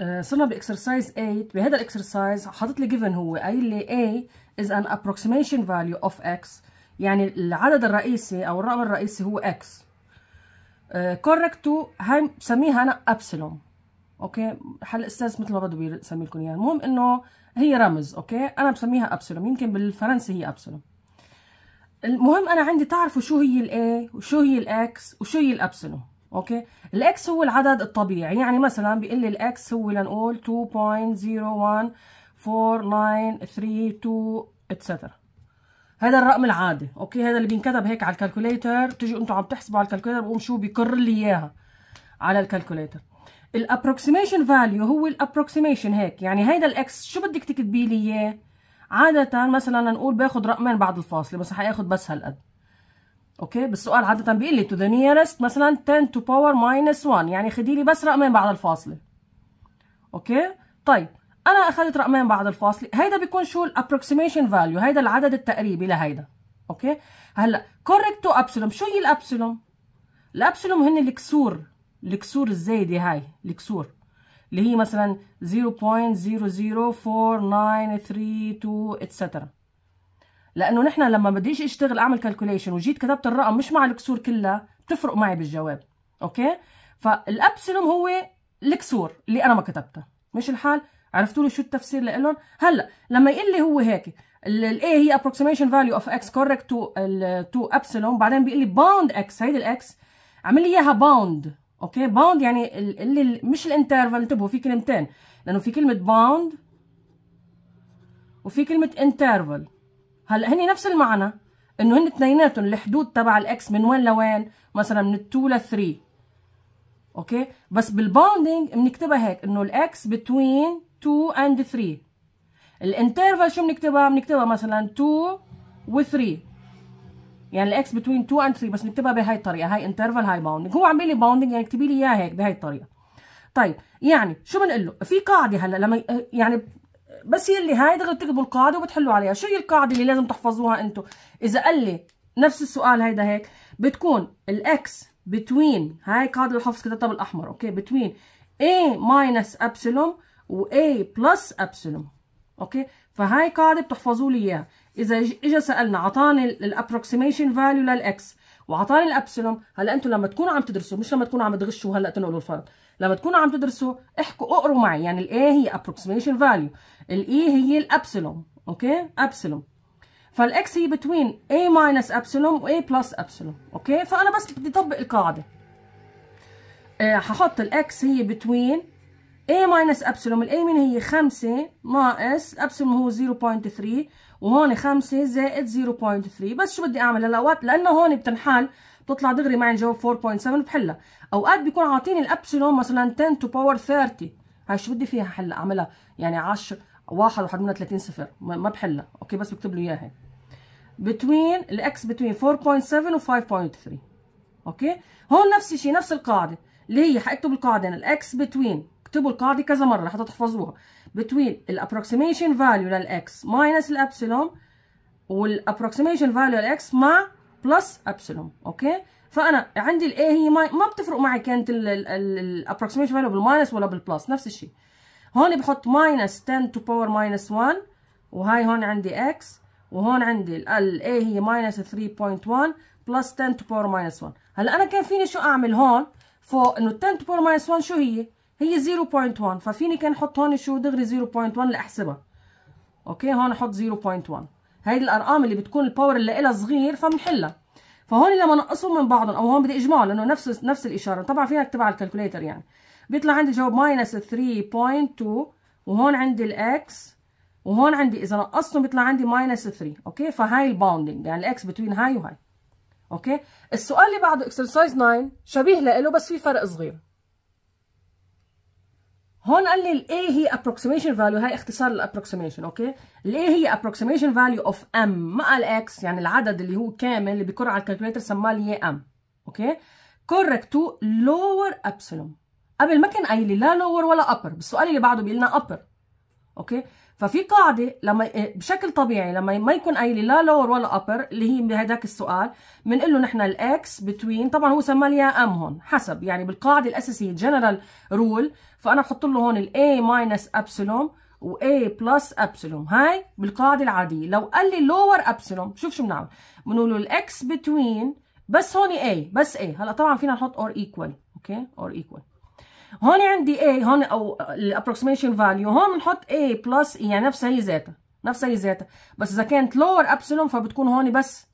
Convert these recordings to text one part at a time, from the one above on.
آه، صرنا باكسرسايز 8 بهذا الاكسرسايز حاطط لي جيفن هو قايل لي A is an approximation value of x يعني العدد الرئيسي او الرقم الرئيسي هو x كوركتو هاي بسميها انا ابسلون اوكي حل الاستاذ مثل ما بده بيسمي لكم اياها المهم انه هي رمز اوكي انا بسميها ابسلون يمكن بالفرنسي هي ابسلون المهم انا عندي تعرفوا شو هي الاي وشو هي الاكس وشو هي الابسلون اوكي الاكس هو العدد الطبيعي يعني مثلا بيقول لي الاكس هو لنقول 2.014932 اتسترا هذا الرقم العادي اوكي هذا اللي بينكتب هيك على الكالكوليتر بتيجوا انتم عم تحسبوا على الكالكوليتر بقوم شو بكر لي اياها على الكالكوليتر الابروكسيميشن فاليو هو الابروكسيميشن هيك يعني هيدا الاكس شو بدك تكتبي لي اياه عاده مثلا نقول باخذ رقمين بعد الفاصله بس حياخذ بس هالقد اوكي بالسؤال عاده بيقول لي تو ذا نيرست مثلا 10 تو باور ماينس 1 يعني خدي لي بس رقمين بعد الفاصله اوكي طيب انا اخذت رقمين بعد الفاصله هيدا بيكون شو الابروكسيميشن فاليو هيدا العدد التقريبي لهيدا اوكي هلا كوركت ابسلوم شو هي الابسلوم الابسلوم هن الكسور الكسور الزايده هاي الكسور اللي هي مثلا 0.004932 اتسترا لانه نحن لما بديش اشتغل اعمل كالكوليشن وجيت كتبت الرقم مش مع الكسور كلها بتفرق معي بالجواب اوكي فالابسلون هو الكسور اللي انا ما كتبته مش الحال عرفتوا لي شو التفسير لإلهم هلا لما يقول لي هو هيك الاي هي ابروكسيميشن فاليو اوف اكس كوركت تو تو ابسلوم بعدين بيقول لي باوند اكس هيدي الاكس عمل لي اياها باوند اوكي باوند يعني اللي مش الانترفال انتبهوا في كلمتين لانه في كلمه باوند وفي كلمه انترفال هلا هن نفس المعنى انه هن اثنيناتهم الحدود تبع الاكس من وين لوين مثلا من 2 ل 3 اوكي بس بالباوندينج بنكتبها هيك انه الاكس بتوين 2 اند 3 الانترفال شو بنكتبها بنكتبها مثلا 2 و 3 يعني الاكس بتوين 2 اند 3 بس بنكتبها بهي الطريقه هاي انترفال هاي باوندينج هو عم بيقول لي باوندينج يعني اكتبي لي اياها هيك بهي الطريقه طيب يعني شو بنقول له في قاعده هلا لما يعني بس يلي هاي دغري بتكتبوا القاعده وبتحلوا عليها شو هي القاعده اللي لازم تحفظوها انتم اذا قال لي نفس السؤال هيدا هيك بتكون الاكس بتوين هاي قاعده الحفظ كتبتها بالاحمر اوكي بتوين اي ماينس ابسلون و بلس ابسلون اوكي فهاي قاعده بتحفظوا لي اياها اذا اجى سالنا عطاني الابروكسيميشن فاليو للاكس وعطاني الابسلوم هلا انتم لما تكونوا عم تدرسوا مش لما تكونوا عم تغشوا هلا تنقلوا الفرض لما تكونوا عم تدرسوا احكوا اقروا معي يعني الاي هي ابروكسيميشن فاليو الاي هي الابسلوم اوكي ابسلوم فالاكس هي بتوين اي ماينس ابسلوم واي بلس ابسلوم اوكي فانا بس بدي اطبق القاعده آه، ححط هحط الاكس هي بتوين a ماينس ابسلوم الاي من هي 5 ناقص ابسلوم هو 0.3 وهون خمسة زائد 0.3 بس شو بدي اعمل هلا وقت لانه هون بتنحل بتطلع دغري معي الجواب 4.7 بحلها اوقات بيكون عاطيني الابسلون مثلا 10 تو باور 30 هاي شو بدي فيها حل اعملها يعني 10 واحد واحد منها 30 صفر ما بحلها اوكي بس بكتب له اياها بتوين الاكس بتوين 4.7 و 5.3 اوكي هون نفس الشيء نفس القاعده اللي هي حاكتب القاعده انا الاكس بتوين اكتبوا القاعده كذا مره لحتى تحفظوها between الابروكسيميشن فاليو للاكس ماينس الابسلون والابروكسيميشن فاليو للاكس مع بلس ابسلون اوكي فانا عندي الاي هي ما, ما بتفرق معي كانت الابروكسيميشن فاليو بالماينس ولا بالبلس نفس الشيء هون بحط ماينس 10 تو باور ماينس 1 وهي هون عندي اكس وهون عندي الاي هي ماينس 3.1 بلس 10 تو باور ماينس 1 هلا انا كان فيني شو اعمل هون فوق انه 10 تو باور ماينس 1 شو هي هي 0.1 ففيني كان احط هون شو دغري 0.1 لاحسبها اوكي هون احط 0.1 هيدي الارقام اللي بتكون الباور اللي لها صغير فبنحلها فهون لما نقصهم من بعضهم او هون بدي اجمعهم لانه نفس نفس الاشاره طبعا فينا اكتبها على الكالكوليتر يعني بيطلع عندي جواب ماينس 3.2 وهون عندي الاكس وهون عندي اذا نقصتهم بيطلع عندي ماينس 3 اوكي فهاي الباوندنج يعني الاكس بتوين هاي وهاي اوكي السؤال اللي بعده اكسرسايز 9 شبيه له بس في فرق صغير هون قال لي الـ A هي approximation value هاي اختصار approximation اوكي الـ A هي approximation value of m ما قال x يعني العدد اللي هو كامل اللي بيكر على الكالكوليتر سماه لي m اوكي correct to lower epsilon قبل ما كان قايل لي لا lower ولا upper بالسؤال اللي بعده بيقول لنا upper اوكي ففي قاعده لما إيه، بشكل طبيعي لما ما يكون قايل لا لور ولا ابر اللي هي بهداك السؤال بنقول له نحن الاكس بتوين طبعا هو سمى لي ام هون حسب يعني بالقاعده الاساسيه جنرال رول فانا بحط له هون الاي ماينس ابسلوم و A بلس ابسلوم هاي بالقاعدة العادية لو قال لي لور ابسلوم شوف شو بنعمل بنقول له الاكس بتوين بس هون A بس A هلا طبعا فينا نحط or equal اوكي okay? or equal هون عندي A هون او الابروكسيميشن فاليو هون بنحط A بلس يعني نفسها هي ذاتها نفسها هي ذاتها بس اذا كانت لور ابسلون فبتكون هون بس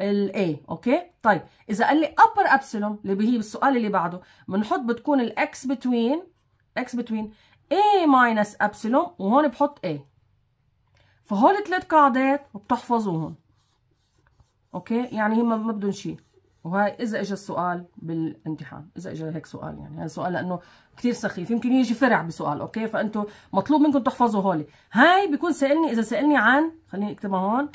ال A اوكي طيب اذا قال لي upper ابسلون اللي هي بالسؤال اللي بعده بنحط بتكون ال X بتوين X بتوين A minus ابسلون وهون بحط A فهول ثلاث قاعدات وبتحفظوهم اوكي يعني هم ما بدهم شيء وهي اذا اجى السؤال بالامتحان اذا اجى هيك سؤال يعني هذا سؤال لانه كثير سخيف يمكن يجي فرع بسؤال اوكي فانتم مطلوب منكم تحفظوا هولي هاي بيكون سالني اذا سالني عن خليني اكتبها هون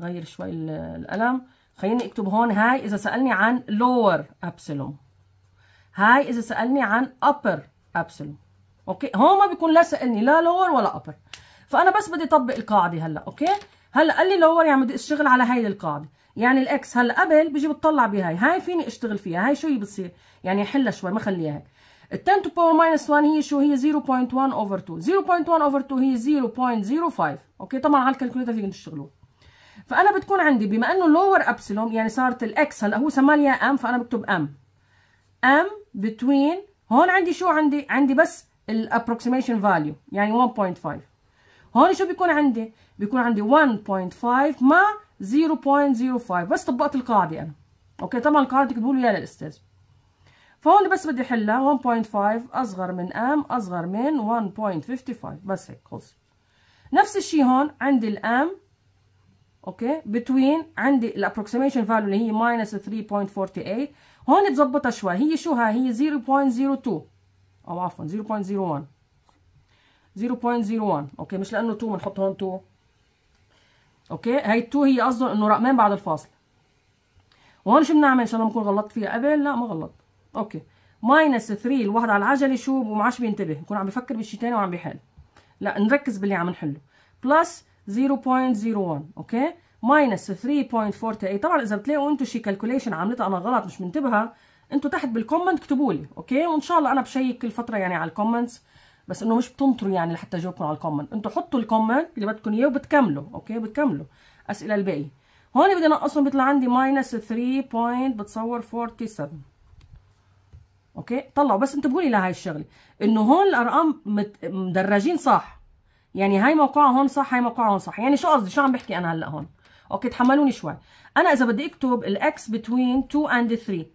غير شوي القلم خليني اكتب هون هاي اذا سالني عن لور epsilon هاي اذا سالني عن ابر epsilon اوكي هون ما بيكون لا سالني لا لور ولا ابر فانا بس بدي اطبق القاعده هلا اوكي هلا قال لي لور يعني بدي اشتغل على هاي القاعده يعني الاكس هلا قبل بيجي بتطلع بهاي هاي فيني اشتغل فيها هاي شو هي بتصير يعني حلها شوي ما خليها هيك ال 10 تو باور ماينس 1 هي شو هي 0.1 اوفر 2 0.1 اوفر 2 هي 0.05 اوكي طبعا على الكالكوليتر فيكم تشتغلوه فانا بتكون عندي بما انه لور ابسلون يعني صارت الاكس هلا هو سمى لي ام فانا بكتب ام ام بتوين هون عندي شو عندي عندي بس الابروكسيميشن فاليو يعني 1.5 هون شو بيكون عندي بيكون عندي 1.5 مع 0.05 بس طبقت القاعده انا يعني. اوكي طبعا القاعده تكتبوا لي اياها للاستاذ فهون بس بدي احلها 1.5 اصغر من ام اصغر من 1.55 بس هيك خلص نفس الشيء هون عندي الام اوكي بتوين عندي الابروكسيميشن فاليو اللي هي ماينس 3.48 هون تظبطها شوي هي شو ها هي 0.02 او عفوا 0.01 0.01 اوكي مش لانه 2 بنحط هون 2 اوكي هاي التو هي قصده انه رقمين بعد الفاصل وهون شو بنعمل ان شاء الله ما بكون غلطت فيها قبل لا ما غلطت اوكي ماينس 3 الواحد على العجله شو وما عادش بينتبه بكون عم بفكر بشيء ثاني وعم بيحل لا نركز باللي عم نحله بلس 0.01 اوكي ماينس 3.48 إيه. طبعا اذا بتلاقوا انتم شي كالكوليشن عملتها انا غلط مش منتبهه انتم تحت بالكومنت اكتبوا لي اوكي وان شاء الله انا بشيك كل فتره يعني على الكومنتس بس انه مش بتنطروا يعني لحتى اجاوبكم على الكومنت انتوا حطوا الكومنت اللي بدكم اياه وبتكملوا اوكي بتكملوا اسئله الباقي هون بدي انقصهم بيطلع عندي ماينس 3 بوينت بتصور 47 اوكي طلعوا بس انتبهوا لي لهي الشغله انه هون الارقام مت... مدرجين صح يعني هاي موقعها هون صح هاي موقعها هون صح يعني شو قصدي شو عم بحكي انا هلا هون اوكي تحملوني شوي انا اذا بدي اكتب الاكس بتوين 2 اند 3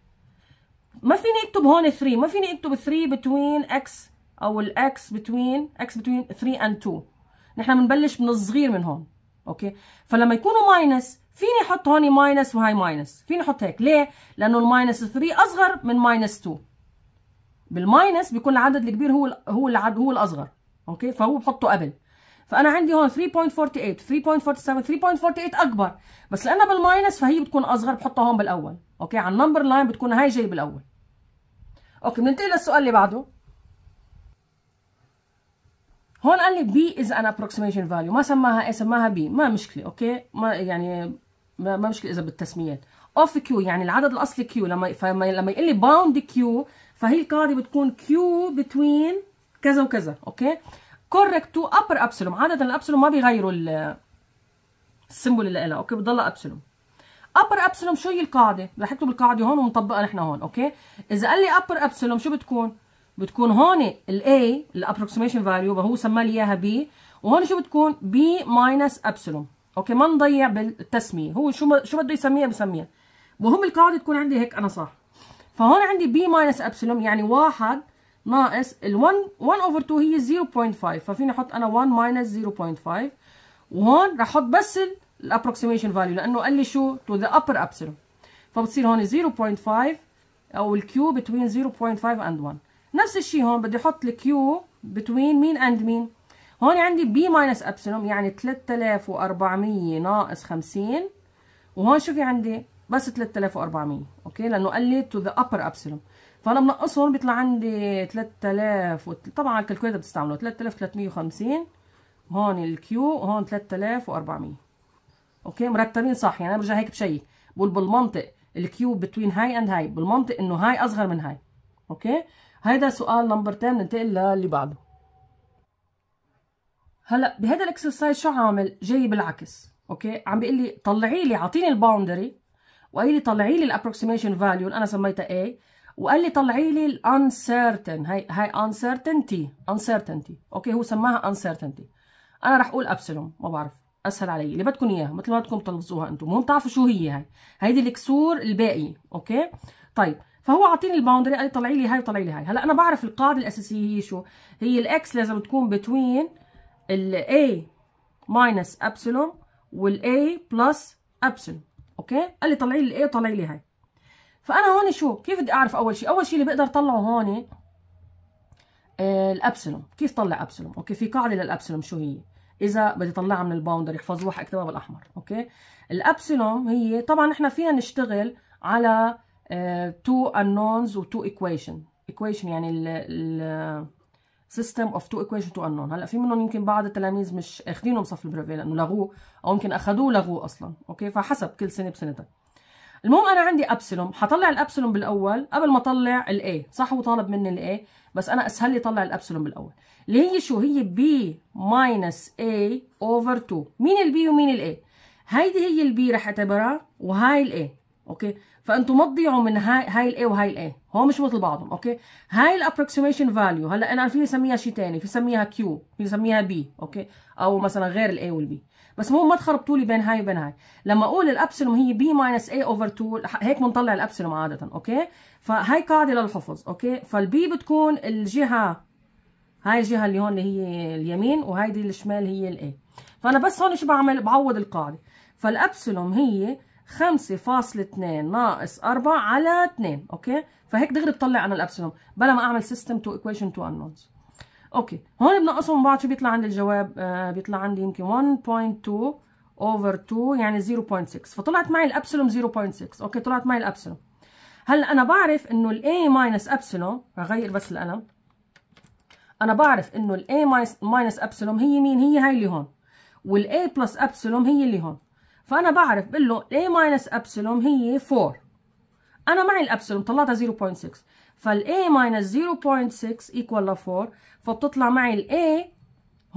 ما فيني اكتب هون 3 ما فيني اكتب 3 بتوين اكس او الاكس بتوين اكس بتوين 3 اند 2 نحن بنبلش من الصغير من هون اوكي فلما يكونوا ماينس فيني احط هون ماينس وهي ماينس فيني احط هيك ليه لانه الماينس 3 اصغر من ماينس 2 بالماينس بيكون العدد الكبير هو هو العدد هو الاصغر اوكي فهو بحطه قبل فانا عندي هون 3.48 3.47 3.48 اكبر بس لانها بالماينس فهي بتكون اصغر بحطها هون بالاول اوكي على النمبر لاين بتكون هاي جاي بالاول اوكي بننتقل للسؤال اللي بعده هون قال لي بي از ان ابروكسيميشن فاليو ما سماها اي سماها بي ما مشكله اوكي ما يعني ما مشكله اذا بالتسميات اوف كيو يعني العدد الاصلي كيو لما فما لما يقول لي باوند كيو فهي القاعده بتكون كيو بتوين كذا وكذا اوكي كوركت تو ابر ابسلوم عاده الابسلوم ما بيغيروا السيمبل اللي لها اوكي بتضلها ابسلوم ابر ابسلوم شو هي القاعده رح اكتب القاعده هون ونطبقها نحن هون اوكي اذا قال لي ابر ابسلوم شو بتكون بتكون هون ال الابروكسيميشن فاليو هو سمى لي اياها B وهون شو بتكون B ماينس ابسلون اوكي ما نضيع بالتسميه هو شو ما شو بده يسميها بسميها وهم القاعده تكون عندي هيك انا صح فهون عندي B ماينس ابسلون يعني واحد ناقص ال1 1 اوفر 2 هي 0.5 ففيني احط انا 1 ماينس 0.5 وهون رح احط بس الابروكسيميشن فاليو لانه قال لي شو to the upper ابسلون فبتصير هون 0.5 او الكيو between 0.5 اند 1 نفس الشيء هون بدي احط الكيو بتوين مين اند مين هون عندي بي ماينس ابسلون يعني 3400 ناقص 50 وهون شوفي عندي بس 3400 اوكي لانه قال لي تو ذا ابر ابسلون فانا بنقصهم بيطلع عندي 3000 طبعا الكالكوليتر بتستعمله 3350 هون الكيو وهون 3400 اوكي مرتبين صح يعني انا برجع هيك بشيء بقول بالمنطق الكيو بتوين هاي اند هاي بالمنطق انه هاي اصغر من هاي اوكي هيدا سؤال نمبر 10 ننتقل للي بعده هلا بهذا الاكسرسايز شو عامل جاي بالعكس اوكي عم بيقول لي طلعي لي اعطيني الباوندري وقال لي طلعي لي الابروكسيميشن فاليو انا سميتها A وقال لي طلعي لي الانسرتن هاي هاي انسرتنتي انسرتنتي اوكي هو سماها انسرتنتي انا رح اقول ابسلون ما بعرف اسهل علي اللي بدكم اياها مثل ما بدكم تلفظوها انتم المهم تعرفوا شو هي هاي هيدي الكسور الباقي اوكي طيب فهو عاطيني الباوندري قال لي طلعي لي هاي وطلعي لي هاي هلا انا بعرف القاعده الاساسيه هي شو هي الاكس لازم تكون بتوين الاي ماينس ابسلون والاي بلس ابسلون اوكي قال لي طلعي لي الاي وطلعي لي هاي فانا هون شو كيف بدي اعرف اول شيء اول شيء اللي بقدر طلعه هون آه، الابسلون كيف طلع ابسلون اوكي في قاعده للابسلون شو هي اذا بدي طلعها من الباوندري احفظوها اكتبها بالاحمر اوكي الابسلون هي طبعا احنا فينا نشتغل على تو آه، unknowns وتو equation equation يعني ال ال system of two equation to unknown هلا في منهم يمكن بعض التلاميذ مش اخذينهم صف البريفي لانه لغوه او يمكن اخذوه لغوه اصلا اوكي فحسب كل سنه بسنتها المهم انا عندي ابسلوم حطلع الابسلوم بالاول قبل ما اطلع الاي صح هو طالب مني الاي بس انا اسهل لي اطلع الابسلوم بالاول اللي هي شو هي بي ماينس اي اوفر 2 مين البي ومين الاي هيدي هي البي رح اعتبرها وهاي الاي اوكي فانتوا ما تضيعوا من هاي هاي الاي وهاي الاي هو مش مثل بعضهم اوكي هاي الابروكسيميشن فاليو هلا انا فيني اسميها شيء ثاني في اسميها كيو في اسميها بي اوكي او مثلا غير الاي والبي بس مو ما تخربطوا لي بين هاي وبين هاي لما اقول الابسلوم هي بي ماينس اي اوفر 2 هيك بنطلع الابسلوم عاده اوكي فهاي قاعده للحفظ اوكي فالبي بتكون الجهه هاي الجهه اللي هون اللي هي اليمين وهيدي الشمال هي الاي فانا بس هون شو بعمل بعوض القاعده فالابسلوم هي خمسة اتنين ناقص أربعة على اتنين أوكي فهيك دغري بطلع أنا الأبسلون بلا ما أعمل سيستم تو إيكويشن تو أنونز أوكي هون بنقصهم من بعض شو بيطلع عندي الجواب آه بيطلع عندي يمكن 1.2 اوفر 2 يعني 0.6 فطلعت معي الابسلوم 0.6 اوكي طلعت معي الابسلوم هلا انا بعرف انه الاي ماينس ابسلوم بغير بس القلم انا بعرف انه الاي ماينس ابسلوم هي مين هي هاي اللي هون والاي بلس ابسلوم هي اللي هون فانا بعرف بقول له A ماينس ابسلون هي 4 انا معي الابسلون طلعتها 0.6 فال a ماينس 0.6 ايكوال ل 4 فبتطلع معي ال a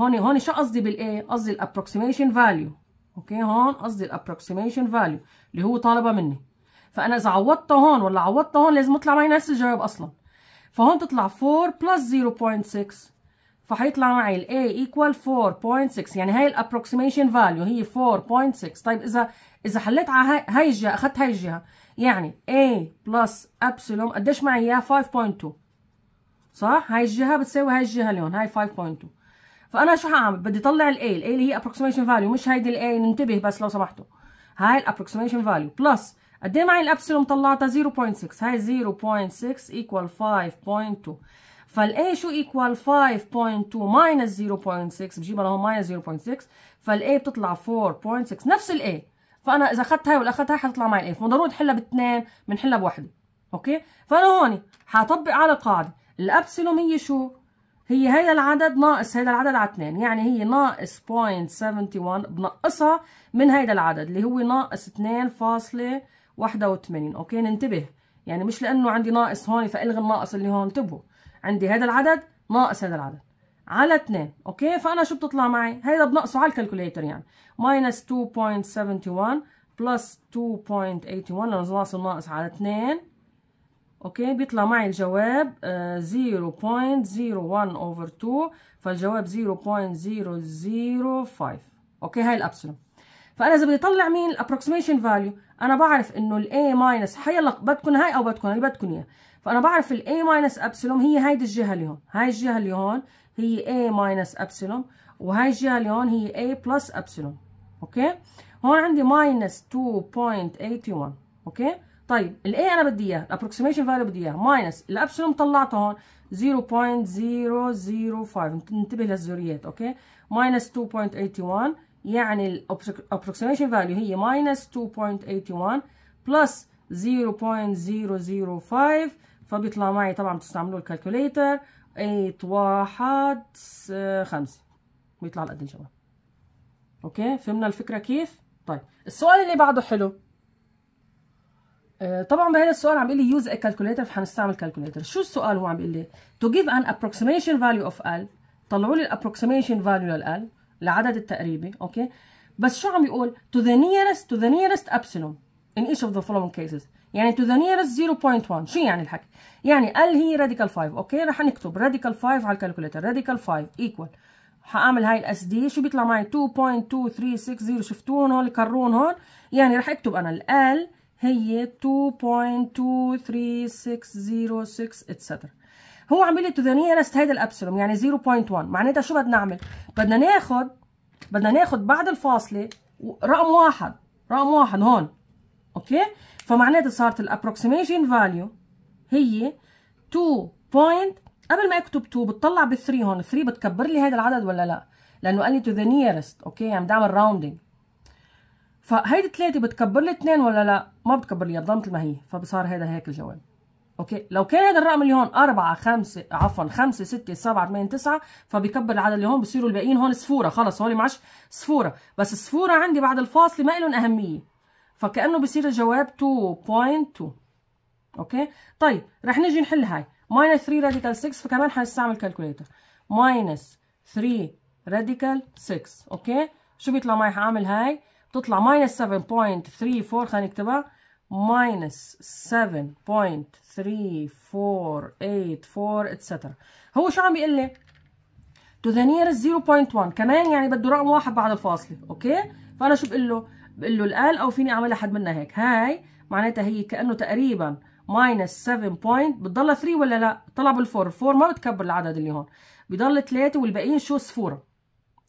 هون هون شو قصدي بال a؟ قصدي الابروكسيميشن فاليو اوكي هون قصدي الابروكسيميشن فاليو اللي هو طالبه مني فانا اذا عوضته هون ولا عوضته هون لازم يطلع معي نفس الجواب اصلا فهون تطلع 4 بلس 0.6 فحيطلع معي ال A equal 4.6 يعني هاي الابروكسيميشن فاليو هي 4.6 طيب إذا إذا حليت على هاي الجهة أخذت هاي الجهة يعني A plus epsilon قديش معي إياها 5.2 صح هاي الجهة بتساوي هاي الجهة اليوم هاي 5.2 فأنا شو حاعمل؟ بدي أطلع ال A ال A اللي هي ابروكسيميشن فاليو مش هيدي ال A ننتبه بس لو سمحتوا هاي الابروكسيميشن فاليو بلس قد ايه معي الابسلون طلعتها 0.6 هاي 0.6 equal 5.2 فالاي شو ايكوال 5.2 ماينس 0.6 بجيبها لهون ماينس 0.6 فالاي بتطلع 4.6 نفس الاي فانا اذا اخذت هاي ولا اخذت هاي حتطلع معي الاي ضروري تحلها باثنين بنحلها بوحده اوكي فانا هون حطبق على القاعدة، الابسلوم هي شو هي هيدا العدد ناقص هيدا العدد على اثنين، يعني هي ناقص 0.71 بنقصها من هيدا العدد اللي هو ناقص 2.81 اوكي ننتبه يعني مش لانه عندي ناقص هون فالغي الناقص اللي هون انتبهوا عندي هذا العدد ناقص هذا العدد على 2 اوكي فانا شو بتطلع معي هيدا بنقصه على الكالكوليتر يعني ماينس 2.71 بلس 2.81 لانه ناقص ناقص على 2 اوكي بيطلع معي الجواب 0.01 اوفر 2 فالجواب 0.005 اوكي هاي الابسلون فانا اذا بدي اطلع مين الابروكسيميشن فاليو انا بعرف انه الاي ماينس حيلا بدكم هاي او بدكم اللي بدكم اياه فانا بعرف الاي ماينس ابسلوم هي هيدي الجهه اللي هون هاي الجهه اللي هون هي اي ماينس ابسلوم وهي الجهه اللي هون هي اي بلس ابسلوم اوكي هون عندي ماينس 2.81 اوكي طيب الاي انا بدي اياه الابروكسيميشن فاليو بدي اياه ماينس الابسلوم طلعته هون 0.005 انتبه للزوريات اوكي ماينس 2.81 يعني الـ approximation value هي minus 2.81 plus 0.005 فبيطلع معي طبعا بتستعملوا الكالكوليتر 815 بيطلع لقد الجواب اوكي فهمنا الفكره كيف طيب السؤال اللي بعده حلو آه، طبعا بهذا السؤال عم بيقول لي يوز كالكوليتر فحنستعمل كالكوليتر شو السؤال هو عم بيقول لي تو جيف ان approximation فاليو اوف ال طلعوا لي الابروكسيميشن فاليو لل العدد التقريبي اوكي بس شو عم يقول to the nearest to the nearest epsilon in each of the following cases يعني to the nearest 0.1 شو يعني الحكي يعني ال هي radical 5 اوكي رح نكتب radical 5 على الكالكوليتر radical 5 equal حاعمل هاي الاس دي شو بيطلع معي 2.2360 شفتوهم هول الكرون هون يعني رح اكتب انا ال هي 2.23606 اتسترا هو عامل لي التدانيه هنا استهيد الابسلوم يعني 0.1 معناتها شو بدنا نعمل بدنا ناخد بدنا ناخد بعد الفاصله رقم واحد رقم واحد هون اوكي فمعناتها صارت الابروكسيميشن فاليو هي 2 قبل ما اكتب 2 بتطلع بال 3 هون 3 بتكبر لي هذا العدد ولا لا لانه قال لي تو ذا نيرست اوكي يعني بدي اعمل راوندينج فهيدي 3 بتكبر لي 2 ولا لا ما بتكبر لي بتضل مثل ما هي فبصار هذا هيك الجواب اوكي لو كان هذا الرقم اللي هون 4 5 عفوا 5 6 7 8 9 فبيكبر العدد اللي هون بصيروا الباقيين هون صفوره خلص هون معش صفوره بس الصفوره عندي بعد الفاصل ما لهم اهميه فكانه بصير الجواب 2.2 اوكي طيب رح نيجي نحل هاي ماينس 3 راديكال 6 فكمان حنستعمل كالكوليتر ماينس 3 راديكال 6 اوكي شو بيطلع معي حاعمل هاي بتطلع ماينس 7.34 خلينا نكتبها ماينس 7.34 3 4 8 4 اتسترا هو شو عم بيقول لي تو ذا نيرست 0.1 كمان يعني بده رقم واحد بعد الفاصله اوكي فانا شو بقول له بقول له الان او فيني اعملها حد منها هيك هاي معناتها هي كانه تقريبا ماينس 7 بوينت بتضلها 3 ولا لا طلع بال4 4 ما بتكبر العدد اللي هون بضل 3 والباقيين شو صفوره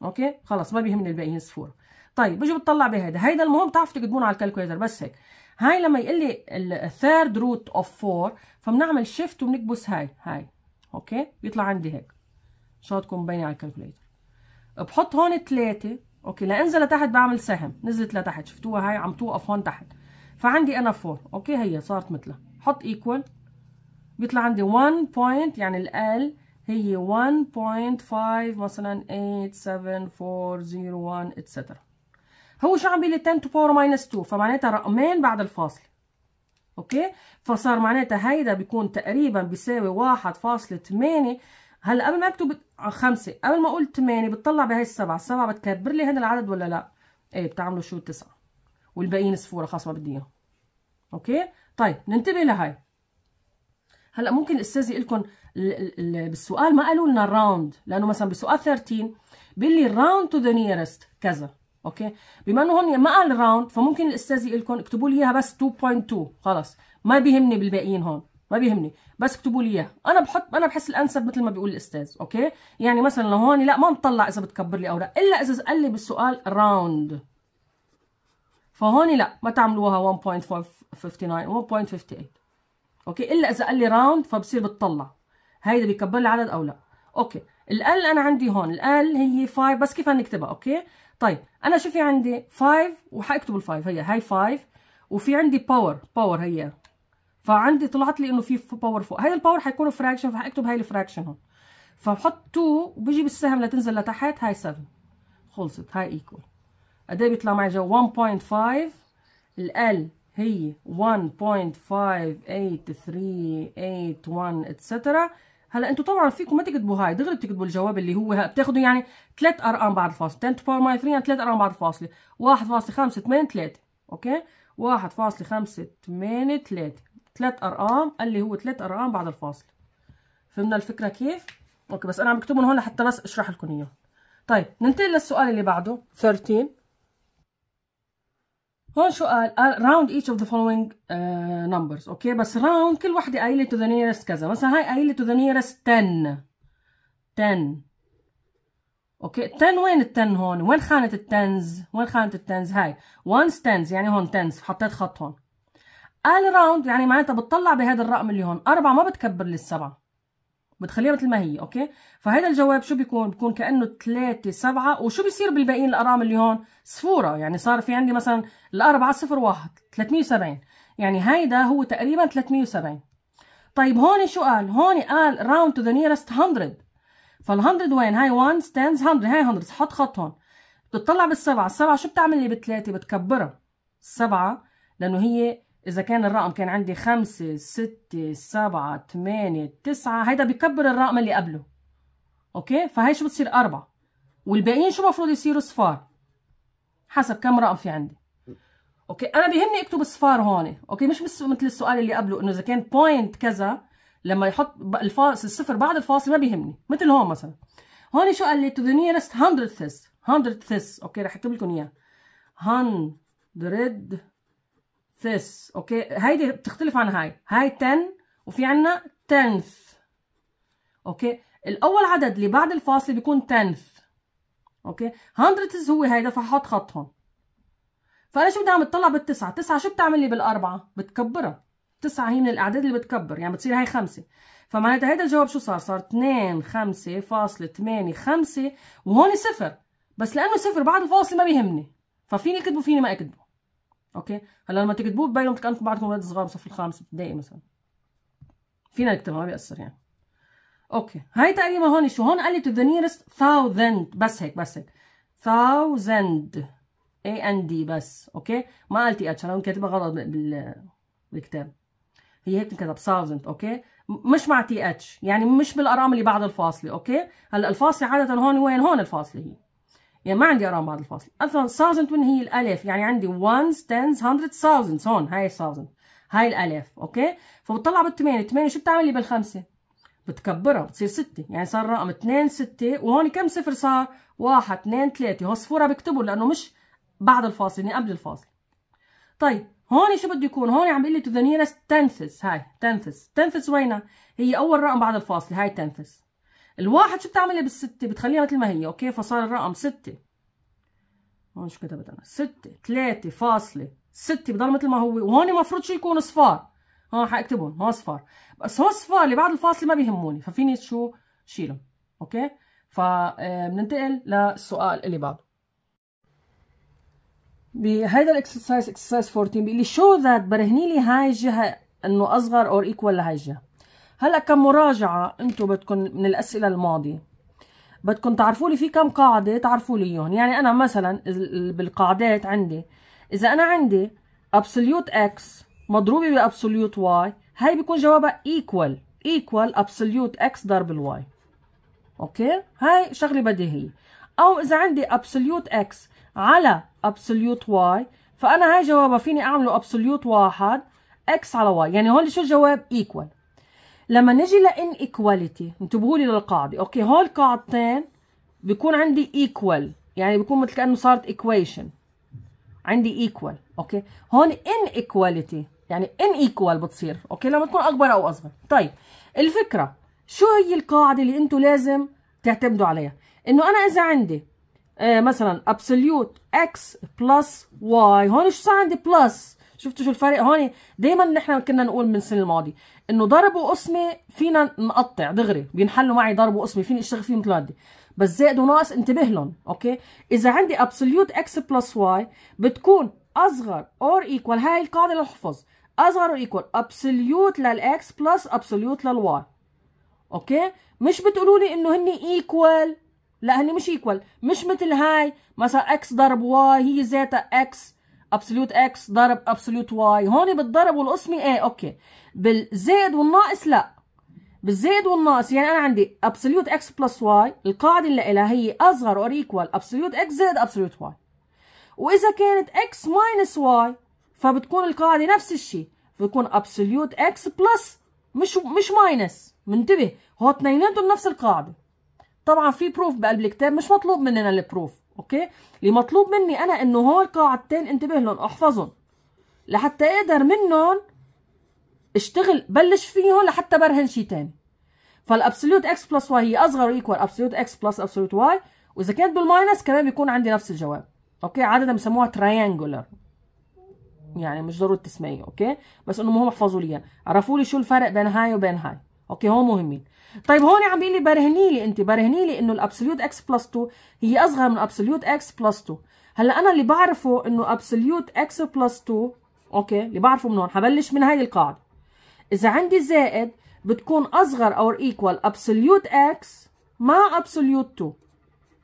اوكي خلص ما بيهمني الباقيين صفوره طيب بيجي بتطلع بهيدا هيدا المهم تعرف تقدمون على الكالكوليتر بس هيك هاي لما يقول لي الثيرد روت اوف 4 فبنعمل شيفت وبنكبس هاي هاي اوكي بيطلع عندي هيك ان شاء الله تكون مبينه على الكالكوليتر بحط هون 3 اوكي لانزل لتحت بعمل سهم نزلت لتحت شفتوها هاي عم توقف هون تحت فعندي انا 4 اوكي هي صارت مثلها حط ايكوال بيطلع عندي 1 بوينت يعني ال هي 1.5 مثلا 8 7 4 0 1 اتسترا هو عم بيقول لي 10 تو باور ماينس 2 فمعناتها رقمين بعد الفاصل اوكي فصار معناتها هيدا بيكون تقريبا بيساوي 1.8 هلا قبل ما اكتب خمسة قبل ما اقول 8 بتطلع بهي السبعة السبعة بتكبر لي هذا العدد ولا لا ايه بتعملوا شو التسعة والباقيين صفورة خلص ما بدي اياهم اوكي طيب ننتبه لهي هلا ممكن الاستاذ يقول لكم بالسؤال ما قالوا لنا الراوند لانه مثلا بسؤال 13 بيقول لي الراوند تو ذا نيرست كذا اوكي بما انه هون ما قال راوند فممكن الاستاذ يقول لكم اكتبوا لي اياها بس 2.2 خلص ما بيهمني بالباقيين هون ما بيهمني بس اكتبوا لي اياها انا بحط انا بحس الانسب مثل ما بيقول الاستاذ اوكي يعني مثلا لو هون لا ما نطلع اذا بتكبر لي او لا الا اذا قال لي بالسؤال راوند فهون لا ما تعملوها 1.59 1.58 اوكي الا اذا قال لي راوند فبصير بتطلع هيدا بيكبر لي عدد او لا اوكي الال انا عندي هون الال هي 5 بس كيف نكتبها اوكي طيب انا شو في عندي 5 وحاكتب ال5 هي هاي 5 وفي عندي باور باور هي فعندي طلعت لي انه في باور فوق هاي الباور حيكون فراكشن فحاكتب هاي الفراكشن هون فبحط 2 وبيجي بالسهم لتنزل لتحت هاي 7 خلصت هاي ايكوال قد ايه بيطلع معي جو 1.5 الال هي 1.58381 اتسترا هلا انتوا طبعا فيكم ما تكتبوا هاي دغري بتكتبوا الجواب اللي هو بتاخذوا يعني ثلاث ارقام بعد الفاصل 10 تو باور ماينس 3 يعني ثلاث ارقام بعد الفاصل 1.583 اوكي 1.583 ثلاث ارقام اللي هو ثلاث ارقام بعد الفاصل فهمنا الفكره كيف اوكي بس انا عم بكتبهم هون لحتى بس اشرح لكم اياه طيب ننتقل للسؤال اللي بعده 13 هون شو قال؟ قال راوند each of the following uh, numbers اوكي بس راوند كل وحدة قايلة to the nearest كذا مثلا هاي قايلة to the nearest 10 10 اوكي 10 وين ال 10 هون وين خانة ال التنز وين خانة ال التنز هاي once tens يعني هون tens حطيت خط هون قال round يعني معناتها بتطلع بهذا الرقم اللي هون أربعة ما بتكبر للسبعة بتخليها مثل ما هي اوكي فهذا الجواب شو بيكون بيكون كانه 3 7 وشو بيصير بالباقيين الارقام اللي هون صفوره يعني صار في عندي مثلا الاربعه صفر واحد 370 يعني هيدا هو تقريبا 370 طيب هون شو قال هون قال راوند تو ذا نيرست 100 فال100 وين هاي 1 stands 100 هاي 100 حط خط هون بتطلع بالسبعه السبعه شو بتعمل لي بالثلاثه بتكبرها السبعه لانه هي إذا كان الرقم كان عندي خمسة ستة سبعة ثمانية تسعة هيدا بكبر الرقم اللي قبله أوكي فهي شو بتصير أربعة والباقيين شو المفروض يصيروا صفار حسب كم رقم في عندي أوكي أنا بيهمني أكتب صفار هون أوكي مش بس مثل السؤال اللي قبله إنه إذا كان بوينت كذا لما يحط الفاصل الصفر بعد الفاصل ما بيهمني مثل هون مثلا هون شو قال لي to the nearest hundredths ثس أوكي رح أكتب لكم إياه hundred this اوكي هيدي بتختلف عن هاي هاي 10 وفي عندنا 10th اوكي الاول عدد اللي بعد الفاصل بيكون 10th اوكي 100 هو هيدا فحط خط هون فانا شو بدي عم طلع بالتسعه تسعه شو بتعمل لي بالاربعه بتكبرها تسعه هي من الاعداد اللي بتكبر يعني بتصير هي خمسه فمعناتها هيدا الجواب شو صار صار 2 5 فاصلة 8 5 وهون صفر بس لانه صفر بعد الفاصل ما بيهمني ففيني اكتبه فيني ما اكتبه اوكي هلا لما تكتبوه ببين كانكم بعدكم اولاد صغار بصف الخامس ابتدائي مثلا فينا نكتبها ما بيأثر يعني اوكي هاي تقريبا هون شو هون قال لي تو ذا نيرست ثاوزند بس هيك بس هيك ثاوزند اي ان دي بس اوكي ما قال تي اتش انا كاتبها غلط بال بالكتاب هي هيك بتنكتب ثاوزند اوكي مش مع تي اتش يعني مش بالارقام اللي بعد الفاصله اوكي هلا الفاصله عاده هون وين هون الفاصله هي يعني ما عندي ارقام بعد الفاصل اصلا 1000 وين هي الالاف يعني عندي 1 10 100 thousands هون هاي 1000 هاي الالاف اوكي فبتطلع بالثمانيه الثمانيه شو بتعمل لي بالخمسه بتكبرها بتصير ستة يعني صار رقم اثنين ستة وهون كم صفر صار واحد اثنين ثلاثة هو صفورة بكتبه لأنه مش بعد الفاصل يعني قبل الفاصل طيب هون شو بده يكون هون عم بيقول لي تو ذا نيرست تنثس هاي تنثس تنثس وينها هي أول رقم بعد الفاصل هاي تنثس الواحد شو بتعملي بالستة بتخليها مثل ما هي اوكي فصار الرقم ستة هون شو كتبت انا ستة ثلاثة فاصلة ستة بضل مثل ما هو وهون المفروض شو يكون صفار ها حاكتبهم هون صفار بس هون صفار اللي بعد الفاصلة ما بيهموني ففيني شو شيلهم اوكي فبننتقل آه، للسؤال اللي بعده بهيدا الاكسرسايز اكسرسايز 14 بيقول لي شو ذات برهني لي هاي الجهه انه اصغر اور ايكوال لهي الجهه هلا كمراجعه انتم بدكم من الاسئله الماضيه بدكم تعرفوا لي في كم قاعده تعرفوا لي اياهم يعني انا مثلا بالقاعدات عندي اذا انا عندي ابسوليوت اكس مضروبه بابسوليوت واي هاي بيكون جوابها ايكوال ايكوال ابسوليوت اكس ضرب الواي اوكي هاي شغله بديهيه او اذا عندي ابسوليوت اكس على ابسوليوت واي فانا هاي جوابها فيني اعمله ابسوليوت واحد اكس على واي يعني هون شو الجواب ايكوال لما نجي لان ايكواليتي انتبهوا لي للقاعده اوكي هول قاعدتين بيكون عندي ايكوال يعني بيكون مثل كانه صارت ايكويشن عندي ايكوال اوكي هون ان ايكواليتي يعني ان ايكوال بتصير اوكي لما تكون اكبر او اصغر طيب الفكره شو هي القاعده اللي انتم لازم تعتمدوا عليها انه انا اذا عندي آه مثلا absolute x plus y هون شو صار عندي plus شفتوا شو الفرق هون دايما نحن كنا نقول من السنه الماضيه انه ضرب وقسمه فينا نقطع دغري بينحلوا معي ضرب وقسمه فيني اشتغل فيهم ثلاثه بس زائد وناقص انتبه لهم اوكي اذا عندي ابسوليوت اكس بلس واي بتكون اصغر اور ايكوال هاي القاعده للحفظ اصغر اور ايكوال ابسوليوت للاكس بلس ابسوليوت للواي اوكي مش بتقولوا لي انه هن ايكوال لا هن مش ايكوال مش مثل هاي مثلا اكس ضرب واي هي ذاتها اكس ابسوليوت اكس ضرب ابسوليوت واي هون بالضرب والقسمي ايه اوكي بالزائد والناقص لا بالزائد والناقص يعني انا عندي ابسوليوت اكس بلس واي القاعده اللي لها هي اصغر اور ايكوال ابسوليوت اكس زائد ابسوليوت واي واذا كانت اكس ماينس واي فبتكون القاعده نفس الشيء بتكون ابسوليوت اكس بلس مش مش ماينس منتبه هو اثنيناتهم نفس القاعده طبعا في بروف بقلب الكتاب مش مطلوب مننا البروف اوكي اللي مطلوب مني انا انه هول قاعدتين انتبه لهم احفظهم لحتى اقدر منهم اشتغل بلش فيهم لحتى برهن شيء ثاني فالابسوليوت اكس بلس واي هي اصغر ايكوال ابسوليوت اكس بلس ابسوليوت واي واذا كانت بالماينس كمان بيكون عندي نفس الجواب اوكي عاده بسموها تريانجولر يعني مش ضروري تسميه اوكي بس انه مهم احفظوا لي عرفوا لي شو الفرق بين هاي وبين هاي اوكي هون مهمين طيب هون عم بيقول لي برهني لي انت برهني لي انه الابسوليوت اكس بلس 2 هي اصغر من ابسوليوت اكس بلس 2 هلا انا اللي بعرفه انه ابسوليوت اكس بلس 2 اوكي اللي بعرفه من هون حبلش من هاي القاعده اذا عندي زائد بتكون اصغر او ايكوال ابسوليوت اكس مع ابسوليوت 2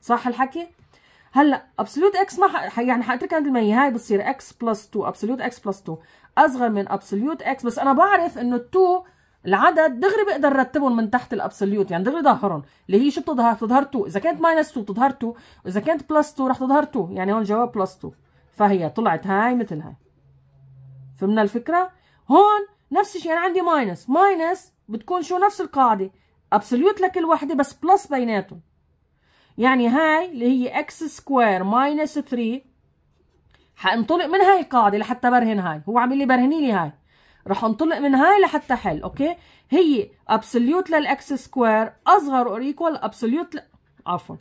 صح الحكي هلا ابسوليوت اكس ما ح... يعني حاتركها عند هي هاي بتصير اكس بلس 2 ابسوليوت اكس بلس 2 اصغر من ابسوليوت اكس بس انا بعرف انه 2 العدد دغري بقدر رتبهم من تحت الابسوليوت يعني دغري ظاهرهم اللي هي شو بتظهر بتظهر 2 اذا كانت ماينس 2 بتظهر 2 واذا كانت بلس 2 رح تظهر 2 يعني هون جواب بلس 2 فهي طلعت هاي مثل هاي فهمنا الفكره هون نفس الشيء يعني عندي ماينس ماينس بتكون شو نفس القاعده ابسوليوت لكل وحده بس بلس بيناتهم يعني هاي اللي هي اكس سكوير ماينس 3 حانطلق من هاي القاعده لحتى برهن هاي هو عم لي برهني لي هاي رح انطلق من هاي لحتى حل اوكي هي ابسوليوت للاكس سكوير اصغر اور ايكوال ابسوليوت عفوا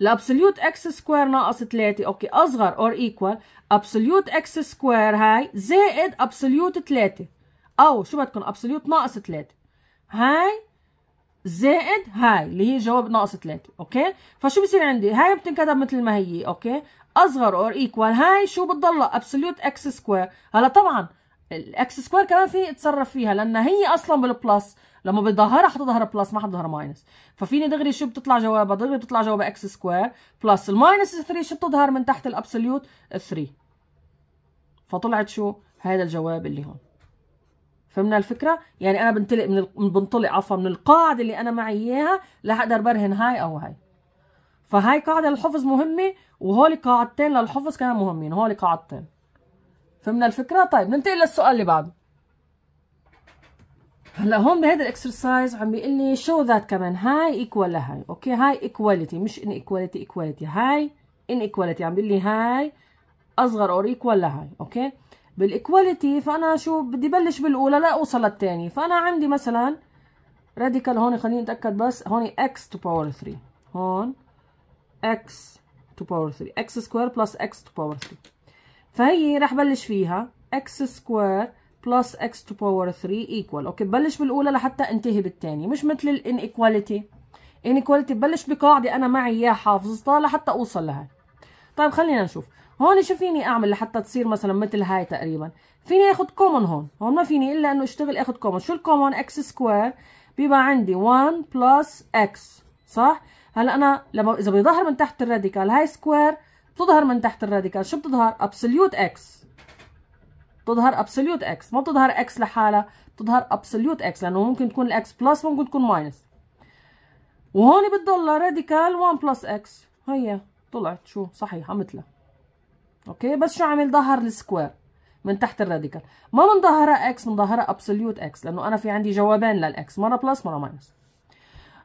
الابسوليوت اكس سكوير ناقص 3 اوكي اصغر اور ايكوال ابسوليوت اكس سكوير هاي زائد ابسوليوت 3 او شو بدكم ابسوليوت ناقص 3 هاي زائد هاي اللي هي جواب ناقص 3 اوكي فشو بصير عندي هاي بتنكتب مثل ما هي اوكي اصغر اور ايكوال هاي شو بتضلها ابسوليوت اكس سكوير هلا طبعا الاكس سكوير كمان في اتصرف فيها لان هي اصلا بالبلس لما بظهرها حتظهر بلس ما حتظهر ماينس ففيني دغري شو بتطلع جوابها دغري بتطلع جوابها اكس سكوير بلس الماينس 3 شو بتظهر من تحت الابسوليوت 3 فطلعت شو هذا الجواب اللي هون فهمنا الفكره يعني انا بنطلق من ال... بنطلق عفوا من القاعده اللي انا معي اياها لاقدر برهن هاي او هاي فهاي قاعده للحفظ مهمه وهول قاعدتين للحفظ كانوا مهمين هول قاعدتين فهمنا الفكره طيب ننتقل للسؤال اللي بعده هلا هون بهذا الاكسرسايز عم بيقول لي شو ذات كمان هاي ايكوال لهاي اوكي هاي ايكواليتي مش ان ايكواليتي ايكواليتي هاي ان ايكواليتي عم بيقول لي هاي اصغر اور ايكوال لهاي اوكي بالايكواليتي فانا شو بدي بلش بالاولى لا اوصل للثانيه فانا عندي مثلا راديكال هون خليني اتاكد بس هون اكس تو باور 3 هون x to power 3 x سكوير plus x to power 3 فهي راح بلش فيها x سكوير plus x to power 3 equal اوكي ببلش بالاولى لحتى انتهي بالثانيه مش مثل الانيكواليتي انيكواليتي ببلش بقاعده انا معي اياها حافظتها لحتى اوصل لهي طيب خلينا نشوف هون شو فيني اعمل لحتى تصير مثلا مثل هاي تقريبا فيني اخذ كومن هون هون ما فيني الا انه اشتغل اخذ كومن شو الكومن اكس سكوير بيبقى عندي 1 بلس اكس صح هلا انا لما اذا بيظهر من تحت الراديكال هاي سكوير بتظهر من تحت الراديكال شو بتظهر ابسوليوت اكس بتظهر ابسوليوت اكس ما بتظهر اكس لحالها بتظهر ابسوليوت اكس لانه ممكن تكون الاكس بلس ممكن تكون ماينس وهون بتضل راديكال 1 بلس اكس هي طلعت شو صحيحه مثلها اوكي بس شو عمل ظهر السكوير من تحت الراديكال ما ظهرها اكس ظهرها ابسوليوت اكس لانه انا في عندي جوابين للاكس مره بلس مره ماينس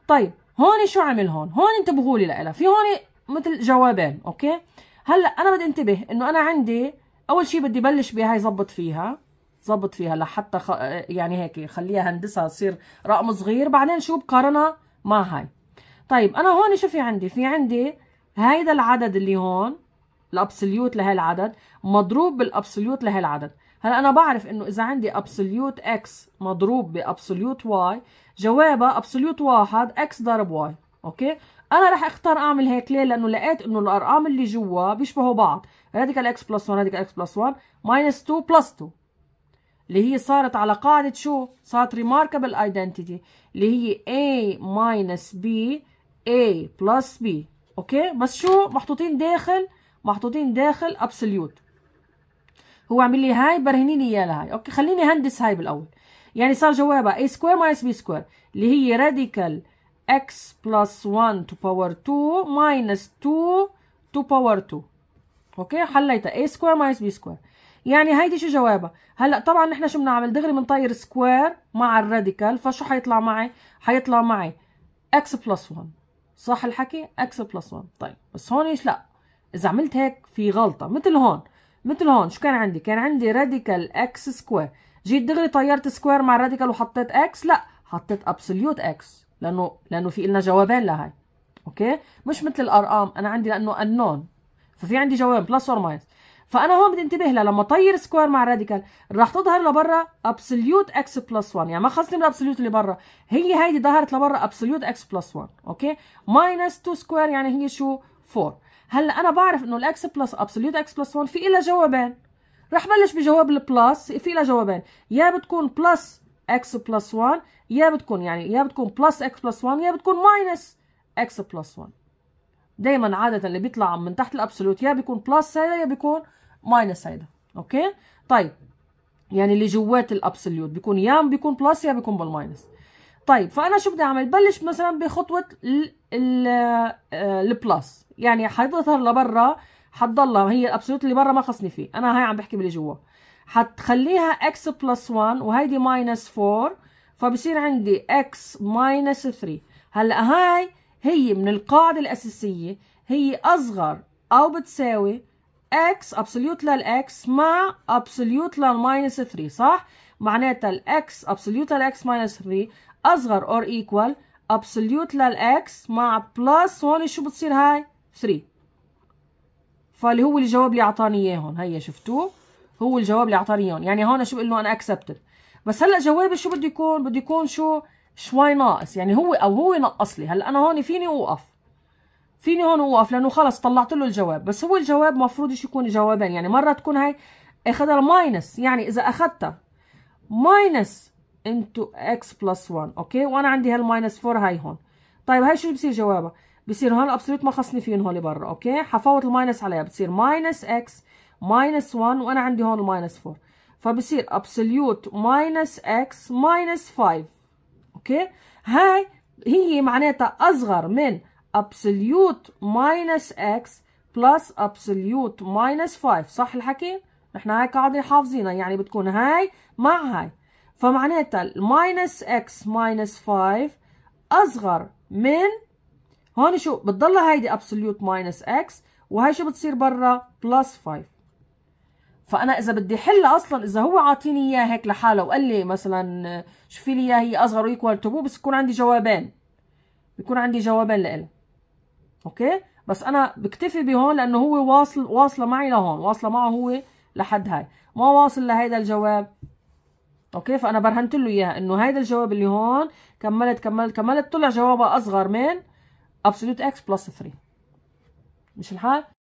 طيب هون شو عمل هون هون انتبهوا لي لها في هون مثل جوابين اوكي هلا انا بدي انتبه انه انا عندي اول شيء بدي بلش بهاي ظبط فيها ظبط فيها لحتى خ... يعني هيك خليها هندسها تصير رقم صغير بعدين شو بقارنها مع هاي طيب انا هون شو في عندي في عندي هيدا العدد اللي هون الابسوليوت لهي العدد مضروب بالابسوليوت لهي العدد هلا انا بعرف انه اذا عندي ابسوليوت اكس مضروب بابسوليوت واي جوابها ابسوليوت واحد اكس ضرب واي اوكي انا رح اختار اعمل هيك ليه لانه لقيت انه الارقام اللي جوا بيشبهوا بعض راديكال اكس بلس 1 راديكال اكس بلس 1 ماينس 2 بلس 2 اللي هي صارت على قاعدة شو؟ صارت ريماركبل ايدنتيتي اللي هي A ماينس B A بلس B اوكي بس شو محطوطين داخل محطوطين داخل absolute هو عامل لي هاي برهني لي اياها لهاي اوكي خليني هندس هاي بالاول يعني صار جوابها اي سكوير ماينس بي سكوير اللي هي راديكال اكس بلس 1 تو باور 2 ماينس 2 تو باور 2 اوكي حليتها اي سكوير ماينس بي سكوير يعني هيدي شو جوابها هلا طبعا نحن شو بنعمل دغري بنطير سكوير مع الراديكال فشو حيطلع معي حيطلع معي اكس بلس 1 صح الحكي اكس بلس 1 طيب بس هون ايش لا اذا عملت هيك في غلطه مثل هون مثل هون شو كان عندي كان عندي راديكال اكس سكوير جيت دغري طيرت سكوير مع راديكال وحطيت اكس لا حطيت ابسوليوت اكس لانه لانه في لنا جوابين لهي اوكي مش مثل الارقام انا عندي لانه انون ففي عندي جواب بلس اور ماينس فانا هون بدي انتبه لما طير سكوير مع راديكال راح تظهر لبرا ابسوليوت اكس بلس 1 يعني ما خصني من الابسوليوت اللي برا هي هيدي ظهرت لبرا ابسوليوت اكس بلس 1 اوكي ماينس 2 سكوير يعني هي شو 4 هلا انا بعرف انه الاكس بلس ابسوليوت اكس بلس 1 في لها جوابين رح بلش بجواب البلس في لها جوابين يا بتكون بلس اكس بلس 1 يا بتكون يعني يا بتكون بلس اكس بلس 1 يا بتكون ماينس اكس بلس 1 دايما عادة اللي بيطلع من تحت الابسوليوت يا بيكون بلس هيدا يا بيكون ماينس هيدا اوكي طيب يعني اللي جوات الابسوليوت بيكون يا بيكون بلس يا بيكون بالماينس طيب فانا شو بدي اعمل بلش مثلا بخطوه آه، البلس يعني حتظهر لبرا حتضلها هي الابسولوت اللي برا ما خصني فيه انا هاي عم بحكي باللي جوا حتخليها اكس بلس 1 وهيدي ماينس 4 فبصير عندي اكس ماينس 3 هلا هاي هي من القاعده الاساسيه هي اصغر او بتساوي اكس ابسوليوت للاكس مع ابسوليوت للماينس 3 صح معناتها الاكس ابسوليوت للاكس ماينس 3 اصغر اور ايكوال ابسوليوت للاكس مع بلس 1 شو بتصير هاي 3 فاللي هو الجواب اللي اعطاني اياه هون هيا شفتوه هو الجواب اللي اعطاني اياه يعني هون شو بقول له انا اكسبتد بس هلا جوابي شو بده يكون بده يكون شو شوي ناقص يعني هو او هو نقص لي هلا انا هون فيني اوقف فيني هون اوقف لانه خلص طلعت له الجواب بس هو الجواب مفروض شو يكون جوابين يعني مره تكون هاي اخذها ماينس يعني اذا اخذتها ماينس انتو اكس بلس 1 اوكي وانا عندي هالماينس 4 هاي هون طيب هاي شو بصير جوابها بصير هون الابسوليوت ما خصني فيهم هول برا اوكي حفوت الماينس عليها بتصير ماينس اكس ماينس 1 وانا عندي هون الماينس 4 فبصير ابسوليوت ماينس اكس ماينس 5 اوكي هاي هي معناتها اصغر من ابسوليوت ماينس اكس بلس ابسوليوت ماينس 5 صح الحكي نحن هاي قاعده حافظينها يعني بتكون هاي مع هاي فمعناتها الماينس اكس ماينس 5 اصغر من هون شو بتضلها هيدي ابسوليوت ماينس اكس وهي شو بتصير برا بلس 5 فانا اذا بدي حل اصلا اذا هو عاطيني اياها هيك لحالها وقال لي مثلا شوفي لي اياها هي اصغر ويكوال تو بس يكون عندي جوابين بيكون عندي جوابين لإلها اوكي بس انا بكتفي بهون لانه هو واصل واصله معي لهون واصله معه هو لحد هاي ما واصل لهيدا الجواب اوكي فانا برهنت له اياها انه هيدا الجواب اللي هون كملت كملت كملت طلع جوابها اصغر من absolute x plus 3 مش الحال